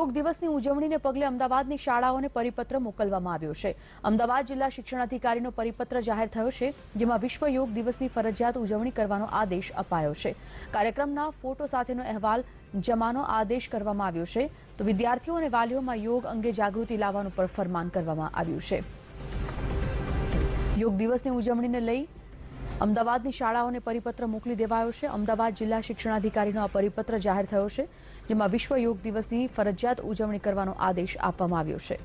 યોગ દિવસની ઉજવણીને પગલે અમદાવાદની શાળાઓને પરિપત્ર મોકલવામાં આવ્યો છે અમદાવાદ જિલ્લા શિક્ષણાધિકારીનો પરિપત્ર જાહેર થયો છે જેમાં વિશ્વ યોગ દિવસની ફરજિયાત ઉજવણી કરવાનો આદેશ અપાયો છે કાર્યક્રમના ફોટો સાથેનો અહેવાલ જમાનો આદેશ કરવામાં આવ્યો છે તો વિદ્યાર્થીઓ અને વાલીઓમાં યોગ અંગે જાગૃતિ લાવવાનું પણ ફરમાન કરવામાં આવ્યું છે યોગ દિવસની ઉજવણીને લઈ અમદાવાદની શાળાઓને પરિપત્ર મોકલી દેવાયો છે અમદાવાદ જિલ્લા શિક્ષણાધિકારીનો આ પરિપત્ર જાહેર થયો છે જેમાં વિશ્વ યોગ દિવસની ફરજિયાત ઉજવણી કરવાનો આદેશ આપવામાં આવ્યો છે